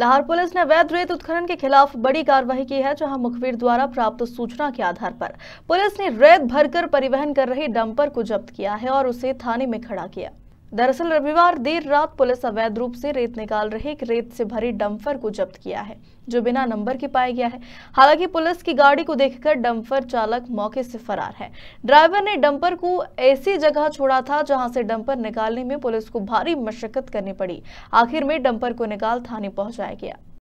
Lahore police ने वैध रेत उत्खनन के खिलाफ बड़ी कार्रवाई की है जहां मुखबिर द्वारा प्राप्त सूचना के आधार पर पुलिस ने रेत भरकर परिवहन कर रही डंपर को जब्त किया है और उसे थाने में खड़ा किया दरअसल रविवार देर रात पुलिस अवैध रूप से रेत निकाल रहे एक रेत से भरे डंफर को जब्त किया है जो बिना नंबर के पाया गया है हालांकि पुलिस की गाड़ी को देखकर डम्फर चालक मौके से फरार है ड्राइवर ने डंपर को ऐसी जगह छोड़ा था जहां से डंपर निकालने में पुलिस को भारी मशक्कत करनी पड़ी आखिर में डंपर को निकाल थाने पहुंचाया गया